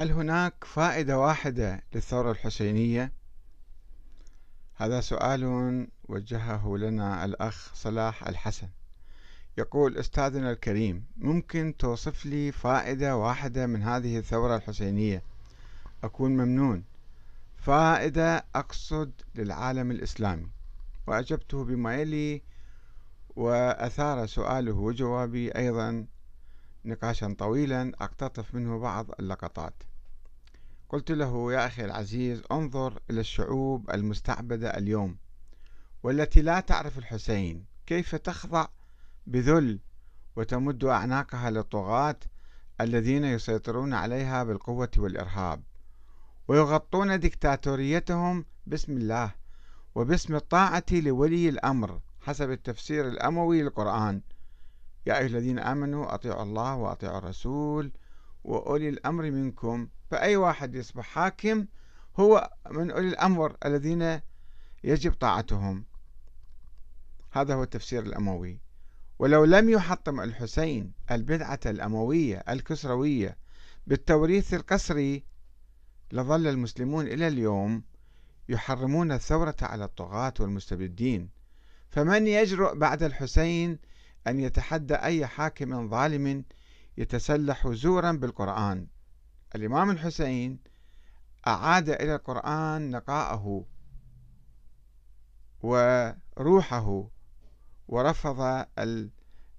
هل هناك فائدة واحدة للثورة الحسينية؟ هذا سؤال وجهه لنا الأخ صلاح الحسن يقول أستاذنا الكريم ممكن توصف لي فائدة واحدة من هذه الثورة الحسينية أكون ممنون فائدة أقصد للعالم الإسلامي وأجبته بما يلي وأثار سؤاله وجوابي أيضا نقاشا طويلا أقتطف منه بعض اللقطات قلت له يا أخي العزيز انظر إلى الشعوب المستعبدة اليوم والتي لا تعرف الحسين كيف تخضع بذل وتمد أعناقها للطغاة الذين يسيطرون عليها بالقوة والإرهاب ويغطون دكتاتوريتهم باسم الله وباسم الطاعة لولي الأمر حسب التفسير الأموي للقرآن يا أيها الذين آمنوا أطيعوا الله وأطيعوا الرسول وأولي الأمر منكم فأي واحد يصبح حاكم هو من أولي الأمر الذين يجب طاعتهم هذا هو التفسير الأموي ولو لم يحطم الحسين البدعة الأموية الكسروية بالتوريث القسري لظل المسلمون إلى اليوم يحرمون الثورة على الطغاة والمستبدين فمن يجرؤ بعد الحسين أن يتحدى أي حاكم ظالم يتسلح زورا بالقرآن الإمام الحسين أعاد إلى القرآن نقاءه وروحه ورفض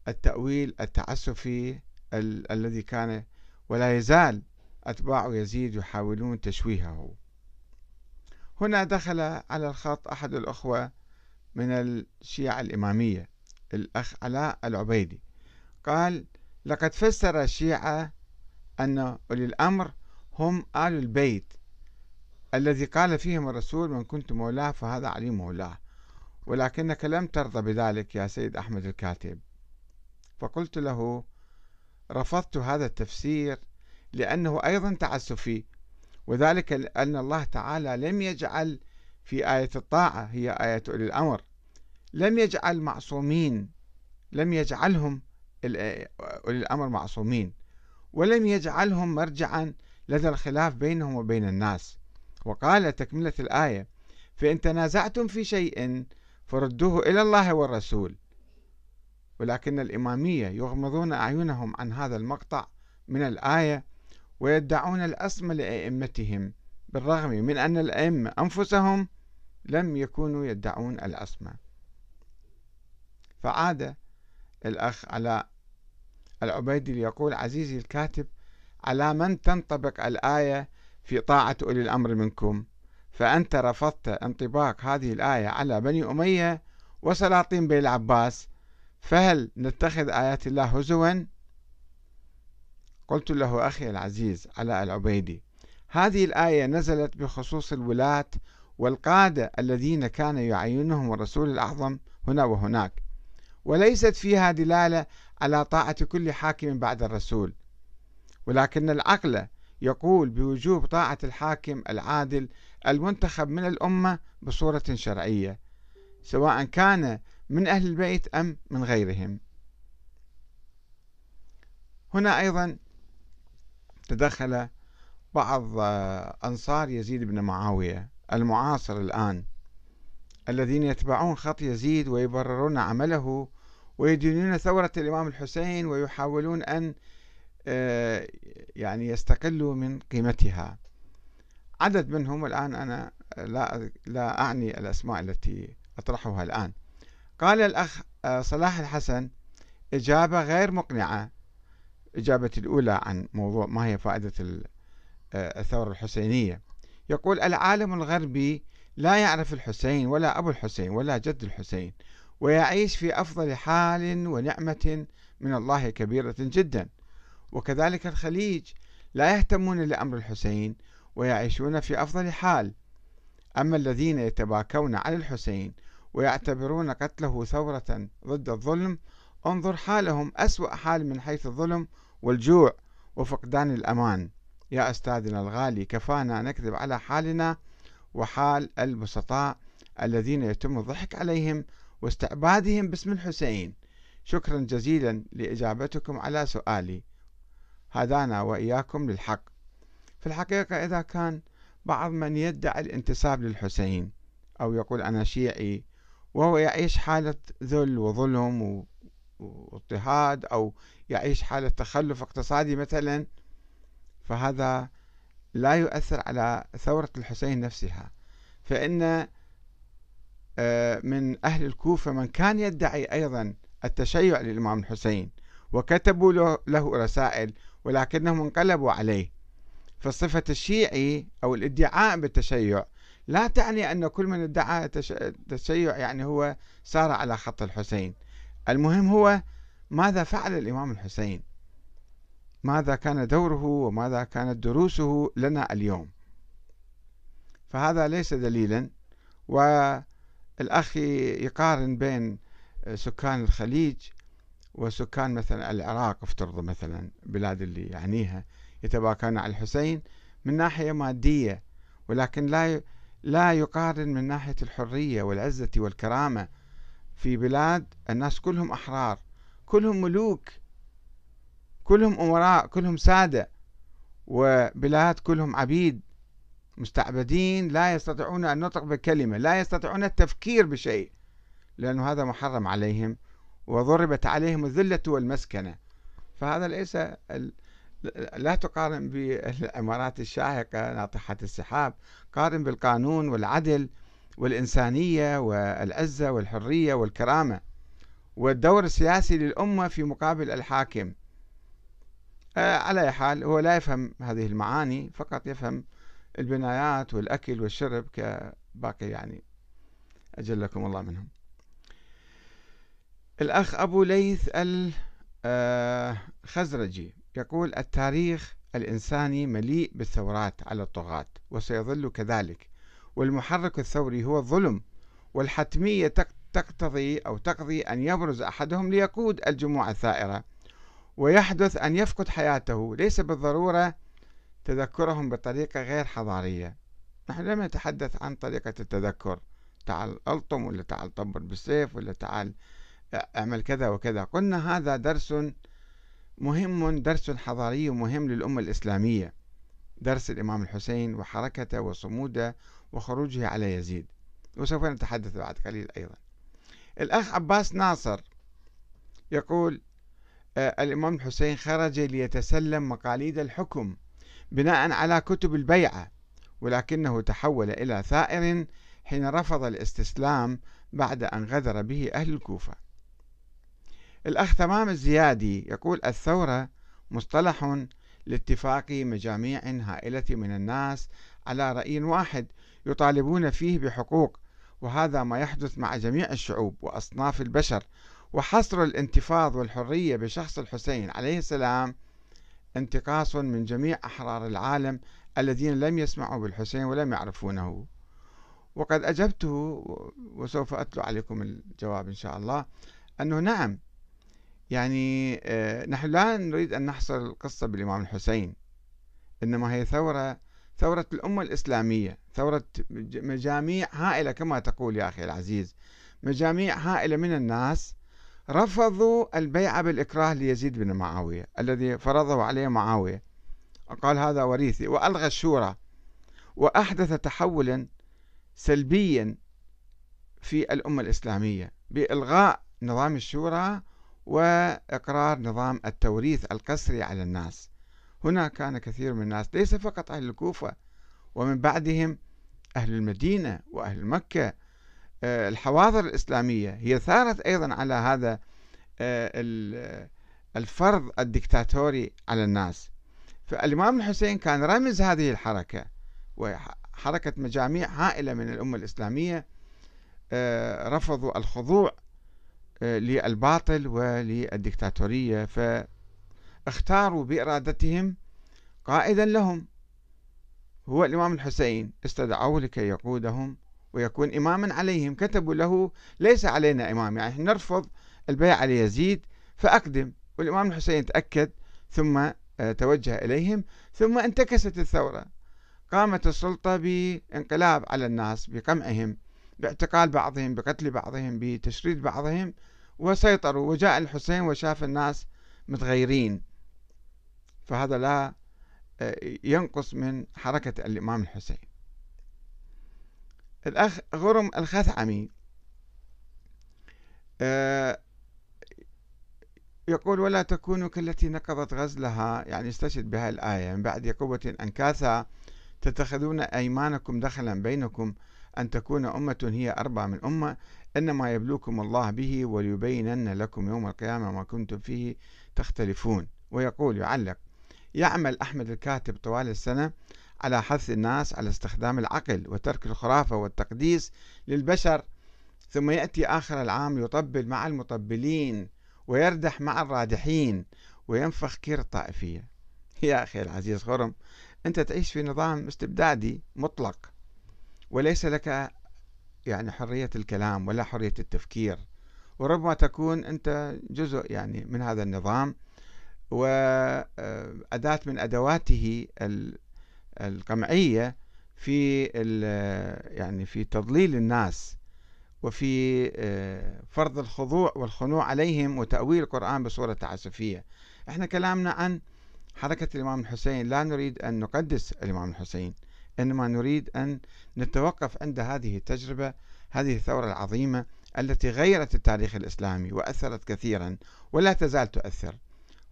التأويل التعسفي ال الذي كان ولا يزال أتباع يزيد يحاولون تشويهه هنا دخل على الخط أحد الأخوة من الشيعة الإمامية الأخ علاء العبيدي قال لقد فسر الشيعة أن أولي الأمر هم آل البيت الذي قال فيهم الرسول من كنت مولاه فهذا علي مولاه ولكنك لم ترضى بذلك يا سيد أحمد الكاتب فقلت له رفضت هذا التفسير لأنه أيضا تعسفي وذلك أن الله تعالى لم يجعل في آية الطاعة هي آية أولي الأمر لم يجعل معصومين لم يجعلهم أولي الأمر معصومين ولم يجعلهم مرجعا لدى الخلاف بينهم وبين الناس وقال تكملة الآية فإن تنازعتم في شيء فردوه إلى الله والرسول ولكن الإمامية يغمضون أعينهم عن هذا المقطع من الآية ويدعون الأصم لأئمتهم بالرغم من أن الأئمة أنفسهم لم يكونوا يدعون الأصمة فعادة الأخ علاء العبيدي يقول عزيزي الكاتب على من تنطبق الآية في طاعة أولي الأمر منكم فأنت رفضت انطباق هذه الآية على بني أمية وسلاطين بني العباس فهل نتخذ آيات الله هزوا؟ قلت له أخي العزيز علاء العبيدي هذه الآية نزلت بخصوص الولاة والقادة الذين كان يعينهم الرسول الأعظم هنا وهناك وليست فيها دلالة على طاعة كل حاكم بعد الرسول ولكن العقل يقول بوجوب طاعة الحاكم العادل المنتخب من الأمة بصورة شرعية سواء كان من أهل البيت أم من غيرهم هنا أيضا تدخل بعض أنصار يزيد بن معاوية المعاصر الآن الذين يتبعون خط يزيد ويبررون عمله ويدينون ثورة الإمام الحسين ويحاولون أن آه، يعني يستقلوا من قيمتها عدد منهم الآن أنا لا, لا أعني الأسماء التي أطرحها الآن قال الأخ آه، صلاح الحسن إجابة غير مقنعة إجابة الأولى عن موضوع ما هي فائدة آه، الثورة الحسينية يقول العالم الغربي لا يعرف الحسين ولا أبو الحسين ولا جد الحسين ويعيش في أفضل حال ونعمة من الله كبيرة جدا وكذلك الخليج لا يهتمون لأمر الحسين ويعيشون في أفضل حال أما الذين يتباكون على الحسين ويعتبرون قتله ثورة ضد الظلم انظر حالهم أسوأ حال من حيث الظلم والجوع وفقدان الأمان يا أستاذنا الغالي كفانا نكذب على حالنا وحال البسطاء الذين يتم الضحك عليهم واستعبادهم باسم الحسين شكرا جزيلا لإجابتكم على سؤالي هدانا وإياكم للحق في الحقيقة إذا كان بعض من يدعي الانتساب للحسين أو يقول أنا شيعي وهو يعيش حالة ذل وظلم واضطهاد أو يعيش حالة تخلف اقتصادي مثلا فهذا لا يؤثر على ثورة الحسين نفسها فإن آه، من أهل الكوفة من كان يدعي أيضا التشيع للإمام الحسين وكتبوا له رسائل ولكنهم انقلبوا عليه فصفة الشيعي أو الادعاء بالتشيع لا تعني أن كل من ادعى التشيع يعني هو سار على خط الحسين المهم هو ماذا فعل الإمام الحسين ماذا كان دوره وماذا كانت دروسه لنا اليوم فهذا ليس دليلا و الأخ يقارن بين آه، سكان الخليج وسكان مثلا العراق افترضوا مثلا بلاد اللي يعنيها يتباكون على الحسين من ناحية مادية ولكن لا لا يقارن من ناحية الحرية والعزة والكرامة في بلاد الناس كلهم أحرار كلهم ملوك كلهم أمراء كلهم سادة وبلاد كلهم عبيد مستعبدين لا يستطيعون النطق بكلمة لا يستطيعون التفكير بشيء لأن هذا محرم عليهم وضربت عليهم الذلة والمسكنة فهذا ليس لا تقارن بالإمارات الشاهقة ناطحة السحاب قارن بالقانون والعدل والإنسانية والعزة والحرية والكرامة والدور السياسي للأمة في مقابل الحاكم آه، على حال هو لا يفهم هذه المعاني فقط يفهم البنايات والأكل والشرب كباقي يعني أجلكم الله منهم الأخ أبو ليث الخزرجي آه، يقول التاريخ الإنساني مليء بالثورات على الطغاة وسيظل كذلك والمحرك الثوري هو الظلم والحتمية تقتضي أو تقضي أن يبرز أحدهم ليقود الجموع الثائرة ويحدث أن يفقد حياته ليس بالضرورة تذكرهم بطريقة غير حضارية نحن لم نتحدث عن طريقة التذكر تعال ألطم ولا تعال طبر بالسيف ولا تعال اعمل كذا وكذا قلنا هذا درس مهم درس حضاري مهم للأمة الإسلامية درس الإمام الحسين وحركته وصموده وخروجه على يزيد وسوف نتحدث بعد قليل أيضا الأخ عباس ناصر يقول آه، الإمام الحسين خرج ليتسلم مقاليد الحكم بناء على كتب البيعة ولكنه تحول إلى ثائر حين رفض الاستسلام بعد أن غدر به أهل الكوفة الأخ تمام الزيادي يقول الثورة مصطلح لاتفاق مجاميع هائلة من الناس على رأي واحد يطالبون فيه بحقوق وهذا ما يحدث مع جميع الشعوب وأصناف البشر وحصر الانتفاض والحرية بشخص الحسين عليه السلام انتقاص من جميع أحرار العالم الذين لم يسمعوا بالحسين ولم يعرفونه وقد أجبته وسوف أتلو عليكم الجواب إن شاء الله أنه نعم يعني آه، نحن لا نريد أن نحصر القصة بالإمام الحسين إنما هي ثورة ثورة الأمة الإسلامية ثورة مجاميع هائلة كما تقول يا أخي العزيز مجاميع هائلة من الناس رفضوا البيعة بالإكراه ليزيد بن معاوية الذي فرضه عليه معاوية قال هذا وريثي وألغى الشورى وأحدث تحولا سلبيا في الأمة الإسلامية بإلغاء نظام الشورى وإقرار نظام التوريث القسري على الناس هنا كان كثير من الناس ليس فقط أهل الكوفة ومن بعدهم أهل المدينة وأهل مكة آه، الحواضر الإسلامية هي ثارت أيضا على هذا آه، الفرض الدكتاتوري على الناس فالإمام الحسين كان رمز هذه الحركة وحركة مجاميع هائلة من الأمة الإسلامية آه، رفضوا الخضوع للباطل وللدكتاتورية فاختاروا بإرادتهم قائدا لهم هو الإمام الحسين استدعوه لكي يقودهم ويكون إماما عليهم كتبوا له ليس علينا إمام يعني نرفض البيع على يزيد فأقدم والإمام الحسين تأكد ثم آه، توجه إليهم ثم انتكست الثورة قامت السلطة بانقلاب على الناس بقمعهم باعتقال بعضهم بقتل بعضهم بتشريد بعضهم وسيطروا وجاء الحسين وشاف الناس متغيرين فهذا لا آه، ينقص من حركة الإمام الحسين الأخ غرم الخثعمي آه، يقول ولا تكونوا كالتي نقضت غزلها يعني استشهد بها الآية من بعد قوة أنكاثا تتخذون أيمانكم دخلا بينكم أن تكون أمة هي أربع من أمة إنما يبلوكم الله به وليبينن لكم يوم القيامة ما كنتم فيه تختلفون ويقول يعلق يعمل أحمد الكاتب طوال السنة على حث الناس على استخدام العقل وترك الخرافة والتقديس للبشر ثم يأتي آخر العام يطبل مع المطبلين ويردح مع الرادحين وينفخ كير الطائفية يا أخي العزيز خرم أنت تعيش في نظام استبدادي مطلق وليس لك يعني حرية الكلام ولا حرية التفكير وربما تكون أنت جزء يعني من هذا النظام وأداة من أدواته القمعية في يعني في تضليل الناس وفي آه، فرض الخضوع والخنوع عليهم وتأويل القرآن بصورة تعسفية احنا كلامنا عن حركة الإمام الحسين لا نريد أن نقدس الإمام الحسين إنما نريد أن نتوقف عند هذه التجربة هذه الثورة العظيمة التي غيرت التاريخ الإسلامي وأثرت كثيرا ولا تزال تؤثر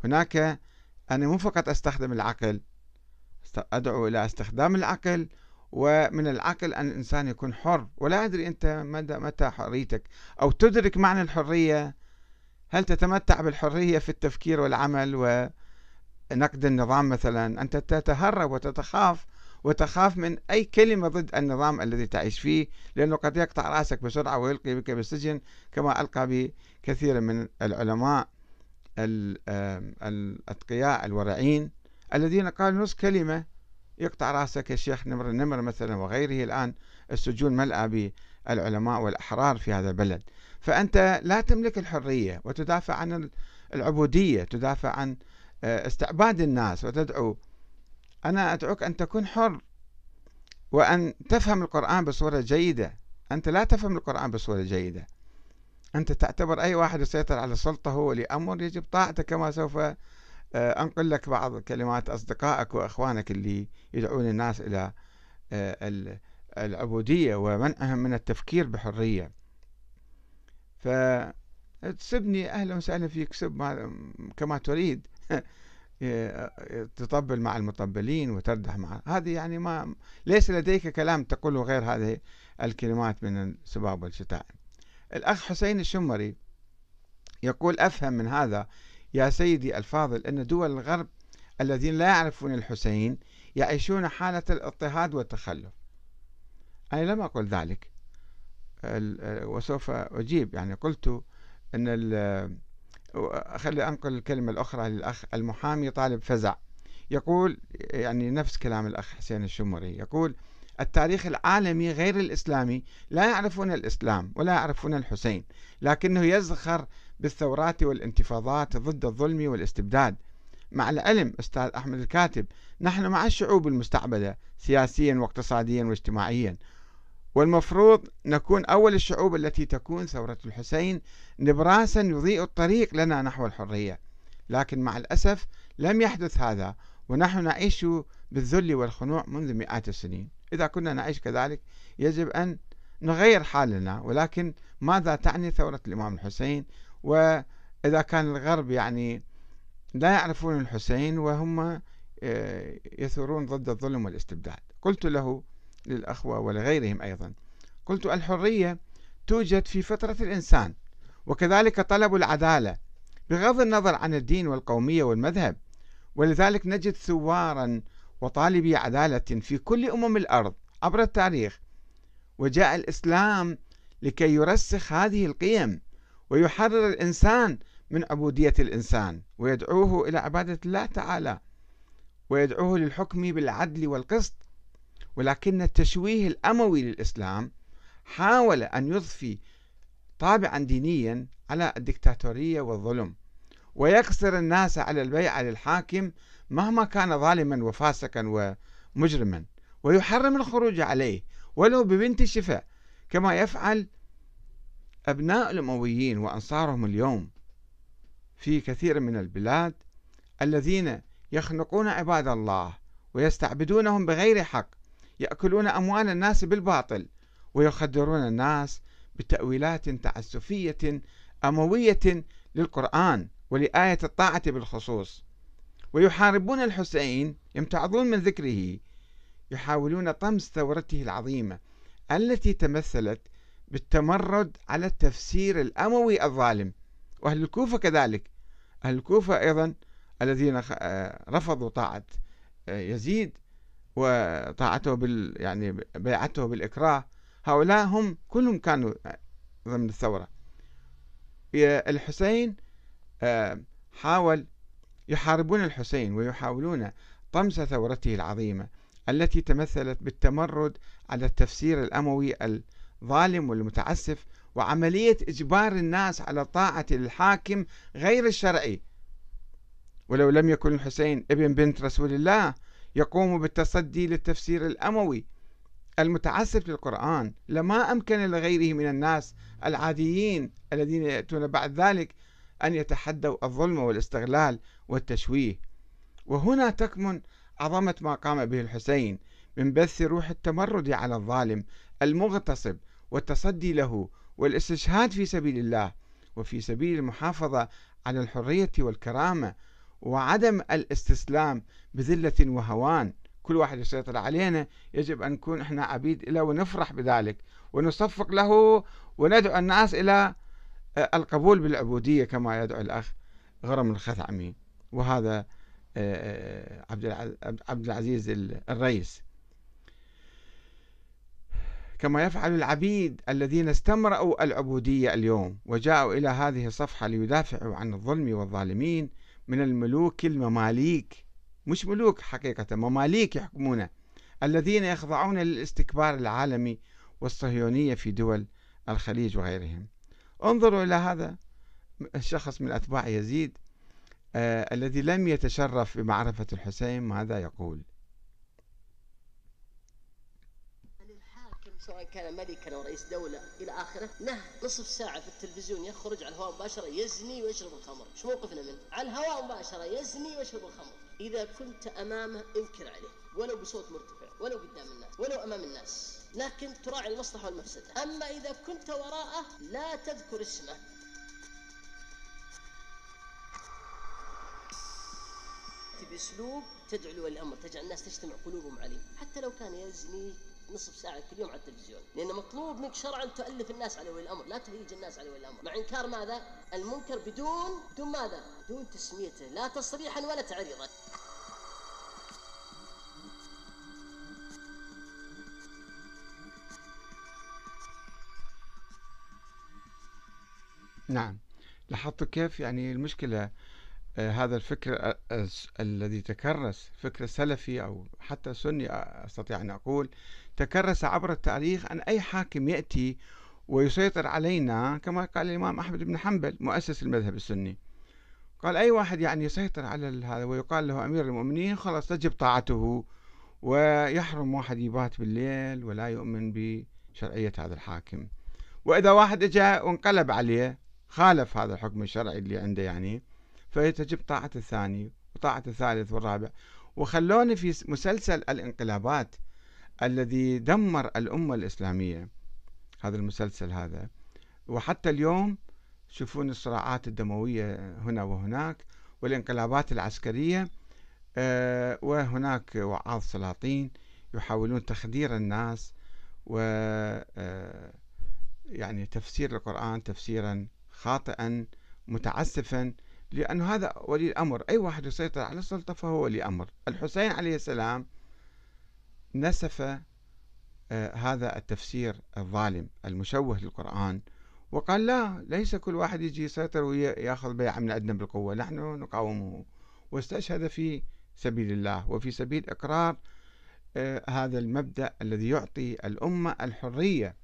هناك أنا مو فقط أستخدم العقل أدعو إلى استخدام العقل ومن العقل أن الإنسان يكون حر ولا أدري أنت مدى متى حريتك أو تدرك معنى الحرية هل تتمتع بالحرية في التفكير والعمل ونقد النظام مثلا أنت تتهرب وتتخاف وتخاف من أي كلمة ضد النظام الذي تعيش فيه لأنه قد يقطع رأسك بسرعة ويلقي بك بالسجن كما ألقى بكثير من العلماء الأتقياء الورعين الذين قالوا نص كلمة يقطع راسك الشيخ نمر النمر مثلا وغيره الآن السجون ملأى بالعلماء والأحرار في هذا البلد فأنت لا تملك الحرية وتدافع عن العبودية تدافع عن آه، استعباد الناس وتدعو أنا أدعوك أن تكون حر وأن تفهم القرآن بصورة جيدة أنت لا تفهم القرآن بصورة جيدة أنت تعتبر أي واحد يسيطر على السلطة هو لأمر يجب طاعته كما سوف آه، أنقل لك بعض كلمات أصدقائك وإخوانك اللي يدعون الناس إلى آه، العبودية ومنعهم من التفكير بحرية فتسبني أهلا وسهلا فيك سب كما تريد آه، تطبل مع المطبلين وتردح مع هذه يعني ما ليس لديك كلام تقوله غير هذه الكلمات من السباب والشتائم الأخ حسين الشمري يقول أفهم من هذا يا سيدي الفاضل أن دول الغرب الذين لا يعرفون الحسين يعيشون حالة الاضطهاد والتخلف أنا لم أقل ذلك وسوف أجيب يعني قلت أن خلي أنقل الكلمة الأخرى للأخ المحامي طالب فزع يقول يعني نفس كلام الأخ حسين الشمري يقول التاريخ العالمي غير الإسلامي لا يعرفون الإسلام ولا يعرفون الحسين لكنه يزخر بالثورات والانتفاضات ضد الظلم والاستبداد مع العلم أستاذ أحمد الكاتب نحن مع الشعوب المستعبدة سياسيا واقتصاديا واجتماعيا والمفروض نكون أول الشعوب التي تكون ثورة الحسين نبراسا يضيء الطريق لنا نحو الحرية لكن مع الأسف لم يحدث هذا ونحن نعيش بالذل والخنوع منذ مئات السنين إذا كنا نعيش كذلك يجب أن نغير حالنا ولكن ماذا تعني ثورة الإمام الحسين وإذا كان الغرب يعني لا يعرفون الحسين وهم آه، يثورون ضد الظلم والاستبداد قلت له للأخوة ولغيرهم أيضا قلت الحرية توجد في فطرة الإنسان وكذلك طلب العدالة بغض النظر عن الدين والقومية والمذهب ولذلك نجد ثوارا وطالبي عدالة في كل أمم الأرض عبر التاريخ وجاء الإسلام لكي يرسخ هذه القيم ويحرر الإنسان من عبودية الإنسان ويدعوه إلى عبادة الله تعالى ويدعوه للحكم بالعدل والقسط ولكن التشويه الأموي للإسلام حاول أن يضفي طابعا دينيا على الدكتاتورية والظلم ويقصر الناس على البيعة للحاكم مهما كان ظالما وفاسقا ومجرما ويحرم الخروج عليه ولو ببنت شفاء كما يفعل أبناء الأمويين وأنصارهم اليوم في كثير من البلاد الذين يخنقون عباد الله ويستعبدونهم بغير حق يأكلون أموال الناس بالباطل ويخدرون الناس بتأويلات تعسفية أموية للقرآن ولآية الطاعة بالخصوص ويحاربون الحسين يمتعضون من ذكره يحاولون طمس ثورته العظيمة التي تمثلت بالتمرد على التفسير الأموي الظالم وأهل الكوفة كذلك أهل الكوفة أيضا الذين آه، رفضوا طاعة آه، يزيد وطاعته بال يعني بيعته بالإكراه هؤلاء هم كلهم كانوا ضمن الثورة الحسين آه، حاول يحاربون الحسين ويحاولون طمس ثورته العظيمة التي تمثلت بالتمرد على التفسير الأموي ظالم والمتعسف وعملية إجبار الناس على طاعة الحاكم غير الشرعي ولو لم يكن الحسين ابن بنت رسول الله يقوم بالتصدي للتفسير الأموي المتعسف للقرآن لما أمكن لغيره من الناس العاديين الذين يأتون بعد ذلك أن يتحدوا الظلم والاستغلال والتشويه وهنا تكمن عظمة ما قام به الحسين من بث روح التمرد على الظالم المغتصب والتصدي له والاستشهاد في سبيل الله وفي سبيل المحافظة على الحرية والكرامة وعدم الاستسلام بذلة وهوان كل واحد يسيطر علينا يجب أن نكون إحنا عبيد له ونفرح بذلك ونصفق له وندعو الناس إلى آه، القبول بالعبودية كما يدعو الأخ غرم الخثعمي وهذا آه، آه، عبد العزيز الرئيس كما يفعل العبيد الذين استمرأوا العبودية اليوم وجاءوا إلى هذه الصفحة ليدافعوا عن الظلم والظالمين من الملوك المماليك مش ملوك حقيقة مماليك يحكمونه الذين يخضعون للاستكبار العالمي والصهيونية في دول الخليج وغيرهم انظروا إلى هذا الشخص من أتباع يزيد آه الذي لم يتشرف بمعرفة الحسين ماذا يقول سواء كان ملكا او رئيس دوله الى اخره له نصف ساعه في التلفزيون يخرج على الهواء مباشره يزني ويشرب الخمر شو موقفنا منه على الهواء مباشره يزني ويشرب الخمر اذا كنت امامه انكر عليه ولو بصوت مرتفع ولو قدام الناس ولو امام الناس لكن تراعي المصلحه والمفسده اما اذا كنت وراءه لا تذكر اسمه باسلوب تدعو لولي الامر تجعل الناس تجتمع قلوبهم عليه حتى لو كان يزني نصف ساعة كل يوم على التلفزيون لأن مطلوب منك شرعا تؤلف الناس على ولي الأمر لا تهيج الناس على ولي الأمر مع إنكار ماذا؟ المنكر بدون بدون ماذا؟ بدون تسميته لا تصريحا ولا تعريضا نعم لاحظتوا كيف يعني المشكلة آه، هذا الفكر آه، الذي تكرس فكر سلفي أو حتى سني أستطيع أن أقول تكرس عبر التاريخ أن أي حاكم يأتي ويسيطر علينا كما قال الإمام أحمد بن حنبل مؤسس المذهب السني قال أي واحد يعني يسيطر على هذا ويقال له أمير المؤمنين خلاص تجب طاعته ويحرم واحد يبات بالليل ولا يؤمن بشرعية هذا الحاكم وإذا واحد اجى وانقلب عليه خالف هذا الحكم الشرعي اللي عنده يعني فتجب طاعة الثاني وطاعة الثالث والرابع وخلوني في مسلسل الانقلابات الذي دمر الأمة الإسلامية هذا المسلسل هذا وحتى اليوم شوفون الصراعات الدموية هنا وهناك والانقلابات العسكرية آه، وهناك وعاظ سلاطين يحاولون تخدير الناس و آه، يعني تفسير القرآن تفسيرا خاطئا متعسفا لأن هذا ولي الأمر أي واحد يسيطر على السلطة فهو ولي أمر الحسين عليه السلام نسف آه، هذا التفسير الظالم المشوه للقرآن وقال لا ليس كل واحد يجي يسيطر وياخذ بيعة من أدنى بالقوة نحن نقاومه واستشهد في سبيل الله وفي سبيل إقرار آه، هذا المبدأ الذي يعطي الأمة الحرية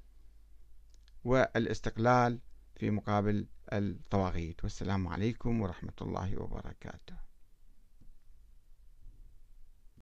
والاستقلال في مقابل الطواغيت والسلام عليكم ورحمة الله وبركاته